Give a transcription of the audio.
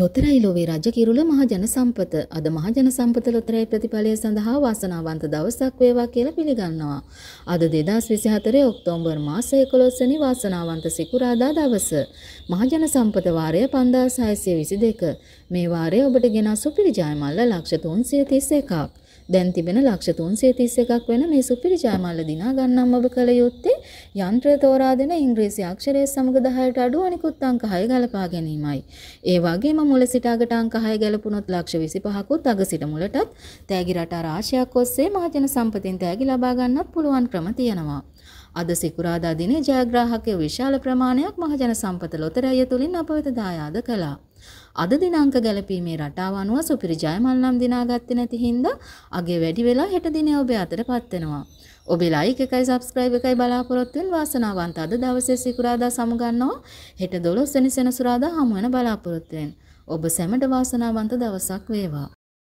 ලොතරැයි ලොවේ රජ කිරුල මහජන සම්පත අද මහජන සම්පත ලොතරැයි ප්‍රතිඵලය සඳහා වාසනාවන්ත දවසක් වේවා කියලා පිළිගන්නවා. අද 2024 ඔක්තෝබර් මාසයේ 11 වෙනි වාසනාවන්ත සිකුරාදා දවස. මහජන සම්පත වාරය 5622. මේ වාරය ඔබට ගෙනා සුපිරි ජයමල්ල ලක්ෂ 331ක්. දැන් තිබෙන ලක්ෂ 331ක් වෙන මේ සුපිරි ජයමල්ල දිනා ගන්නම් ඔබ කල යුත්තේ යන්ත්‍රය තෝරා දෙන ඉංග්‍රීසි අක්ෂරය සමග 10ට අඩු අනිකුත් අංක 6 ගලපා ගැනීමයි. ඒ වගේම මුල සිට අගට අංක 6 ගලපුණොත් ලක්ෂ 25කුත් අග සිට මුලටත් තෑගි රටා රාශියක් ඔස්සේ මහජන සම්පතින් තෑගි ලබා ගන්නත් පුළුවන් ක්‍රම තියෙනවා. අද සිකුරාදා දිනේ ජයග්‍රාහකයෝ විශාල ප්‍රමාණයක් මහජන සම්පත ලොතරැය තුලින් අපවෙත දායාද කළා. අද දිනාංක ගැලපීමේ රටාව අනුව සුපිරි ජයමල් නම් දිනාගත්තේ නැති හින්දා අගේ වැඩි වෙලා හෙට දිනේ ඔබ අතටපත් වෙනවා. ඔබේ ලයික් එකයි සබස්ක්‍රයිබ් එකයි බලාපොරොත්තු වෙන වාසනාවන්ත අද දවසේ සිකුරාදා සමුගන්නවා. හෙට 12 වෙනි සෙනසුරාදා හමු වෙන බලාපොරොත්තු වෙන. ඔබ සැමට වාසනාවන්ත දවසක් වේවා.